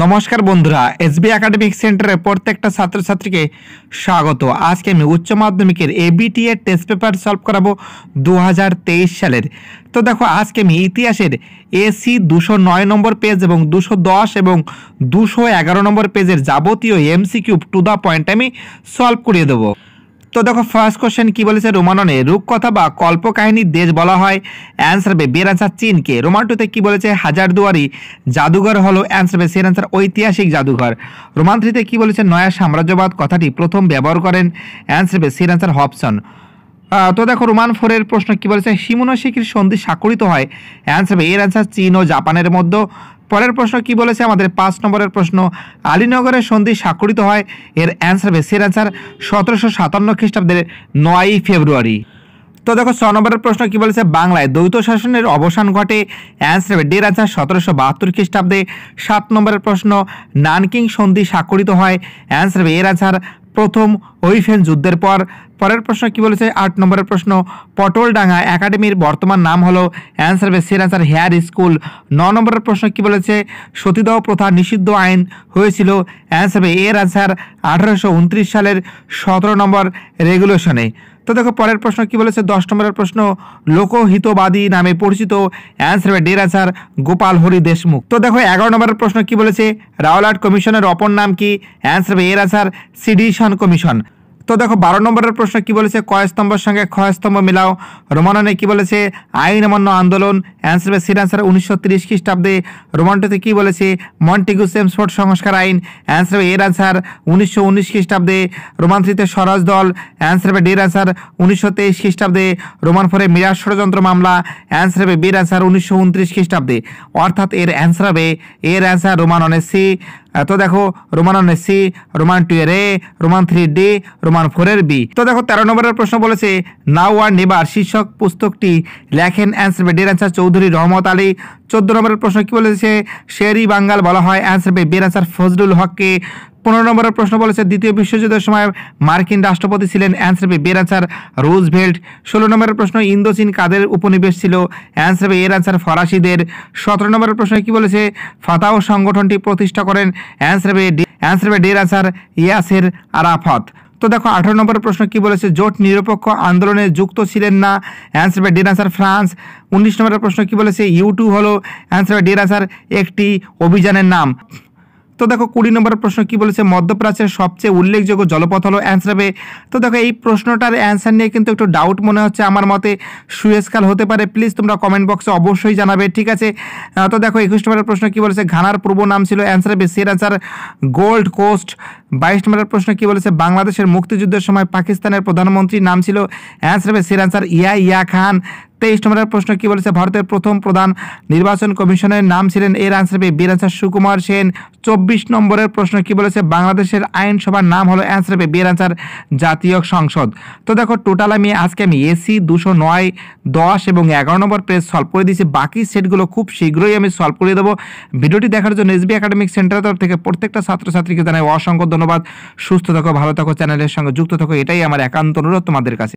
নমস্কার বন্ধুরা SB academic সেন্টারের প্রত্যেকটা ছাত্রছাত্রীকে স্বাগত আজকে আমি উচ্চ মাধ্যমিকের এবিটি e এর টেস্ট পেপার সলভ করাবো দু সালের তো দেখো আজকে আমি ইতিহাসের এসি দুশো নয় নম্বর পেজ এবং দুশো দশ এবং দুশো এগারো নম্বর পেজের যাবতীয় এমসিকিউ টু দ্য পয়েন্ট আমি সলভ করিয়ে দেবো তো দেখো ফার্স্ট কোশ্চেন কি বলেছে রোমাননে রূপকথা বা কল্প কাহিনী দেশ বলা হয় অ্যান্সার হবে বের আনসার চীনকে রোমান টুতে কি বলেছে হাজারদুয়ারি জাদুঘর হলো অ্যান্সার হবে সের অ্যান্সার ঐতিহাসিক জাদুঘর রোমান থ্রিতে কি বলেছে নয়া সাম্রাজ্যবাদ কথাটি প্রথম ব্যবহার করেন অ্যান্সার হবে সের অ্যান্সার হপসন তো দেখো রোমান ফোরের প্রশ্ন কী বলেছে শিখির সন্ধি স্বাক্ষরিত হয় অ্যান্সার এর অ্যান্সার চীন ও জাপানের মধ্যে পরের প্রশ্ন কি বলেছে আমাদের পাঁচ নম্বরের প্রশ্ন আলীনগরের সন্ধি স্বাক্ষরিত হয় এর অ্যান্সার হবে সের অ্যান্সার সতেরোশো সাতান্ন খ্রিস্টাব্দের নয়ই ফেব্রুয়ারি তো দেখো ছ নম্বরের প্রশ্ন কি বলেছে বাংলায় দ্বৈত শাসনের অবসান ঘটে অ্যান্সার হবে ডের অ্যান্সার সতেরোশো বাহাত্তর খ্রিস্টাব্দে সাত নম্বরের প্রশ্ন নানকিং সন্ধি স্বাক্ষরিত হয় অ্যান্সার হবে এর অ্যান্সার প্রথম হরিফেন যুদ্ধের পর পরের প্রশ্ন কি বলেছে আট নম্বরের প্রশ্ন পটলডাঙ্গা একাডেমির বর্তমান নাম হলো অ্যান্সার হবে সের অ্যান্সার হেয়ার স্কুল ন নম্বরের প্রশ্ন কি বলেছে সতীদাহ প্রথা নিষিদ্ধ আইন হয়েছিল অ্যান্সার হবে এর অ্যান্সার আঠারোশো সালের সতেরো নম্বর রেগুলেশনে তো দেখো পরের প্রশ্ন কি বলেছে দশ নম্বরের প্রশ্ন লোকহিতবাদী নামে পরিচিত অ্যান্সার হবে ডের আনসার গোপাল হরি দেশমুখ তো দেখো এগারো নম্বরের প্রশ্ন কি বলেছে রাওলাট কমিশনের অপর নাম কি অ্যান্সার হবে এর আসার সিডিশন কমিশন তো দেখো বারো নম্বরের প্রশ্ন কি বলেছে কয়স্তম্ভের সঙ্গে ক্ষয়স্তম্ভ মিলাও রোমাননে কি বলেছে আইন অমান্য আন্দোলন অ্যান্সার বা সির অ্যান্সার উনিশশো তিরিশ খ্রিস্টাব্দে রোমানটিতে কি বলেছে মন্টিগু সেমসফোর্ড সংস্কার আইন অ্যান্সার এর অ্যান্সার উনিশশো উনিশ খ্রিস্টাব্দে রোমান স্বরাজ দল অ্যান্সার বা ডির অ্যান্সার উনিশশো তেইশ খ্রিস্টাব্দে রোমান ফোরে মিরাজ ষড়যন্ত্র মামলা অ্যান্সার হবে বির অ্যান্সার উনিশশো উনত্রিশ খ্রিস্টাব্দে অর্থাৎ এর অ্যান্সার হবে এর অ্যান্সার রোমান অনেসি তো দেখো roman one C roman two এর A roman three D roman ফোরের বি তো দেখো তেরো নম্বরের প্রশ্ন বলেছে নাও আর নেবার শীর্ষক পুস্তকটি লেখেন অ্যান্সার বি ডের অ্যান্সার চৌধুরী রহমত আলী চোদ্দ নম্বরের প্রশ্ন কী বলেছে শেরি বাঙ্গাল বলা হয় অ্যান্সার বে বের অ্যান্সার ফজলুল হককে পনেরো নম্বরের প্রশ্ন বলেছে দ্বিতীয় বিশ্বযুদ্ধের সময় মার্কিন রাষ্ট্রপতি ছিলেন বি বের আনসার রুজভেল্ট ষোলো নম্বরের প্রশ্ন ইন্দোচীন কাদের উপনিবেশ ছিল বি এর আনসার ফরাসিদের সতেরো নম্বরের প্রশ্ন কি বলেছে ফাতাও সংগঠনটি প্রতিষ্ঠা করেন অ্যান্সার বি ডের আনসার ইয়াসের আরাফত তো দেখো আঠারো নম্বরের প্রশ্ন কি বলেছে জোট নিরপেক্ষ আন্দোলনে যুক্ত ছিলেন না অ্যান্সার বি ডের আনসার ফ্রান্স উনিশ নম্বরের প্রশ্ন কি বলেছে ইউটিউব হলো অ্যান্সার বি ডের আনসার একটি অভিযানের নাম তো দেখো কুড়ি নম্বর প্রশ্ন কি বলেছে মধ্যপ্রাচ্যের সবচেয়ে উল্লেখযোগ্য জলপথ হলো অ্যান্সার হবে তো দেখো এই প্রশ্নটার অ্যান্সার নিয়ে কিন্তু একটু ডাউট মনে হচ্ছে আমার মতে সুয়েসকাল হতে পারে প্লিজ তোমরা কমেন্ট বক্সে অবশ্যই জানাবে ঠিক আছে তো দেখো একুশ নম্বরের প্রশ্ন কি বলেছে ঘানার পূর্ব নাম ছিল অ্যান্সার হবে সের অ্যান্সার গোল্ড কোস্ট বাইশ নম্বরের প্রশ্ন কি বলেছে বাংলাদেশের মুক্তিযুদ্ধের সময় পাকিস্তানের প্রধানমন্ত্রীর নাম ছিল অ্যান্সার হবে সের অ্যান্সার ইয়া ইয়া খান তেইশ নম্বরের প্রশ্ন কি বলেছে ভারতের প্রথম প্রধান নির্বাচন কমিশনের নাম ছিলেন এর আনসার পে বীর আনসার সুকুমার সেন চব্বিশ নম্বরের প্রশ্ন কি বলেছে বাংলাদেশের আইনসভার নাম হলো অ্যান্সার পে বীর আনসার জাতীয় সংসদ তো দেখো টোটাল আমি আজকে আমি এসি দুশো নয় দশ এবং এগারো নম্বর পেজ সলভ করে দিয়েছি বাকি সেটগুলো খুব শীঘ্রই আমি সলভ করে দেবো ভিডিওটি দেখার জন্য এসবি একাডেমিক সেন্টারের তরফ থেকে প্রত্যেকটা ছাত্রছাত্রীকে জানাই অসংখ্য ধন্যবাদ সুস্থ থাকো ভালো থাকো চ্যানেলের সঙ্গে যুক্ত থাকো এটাই আমার একান্ত অনুরোধ তোমাদের কাছে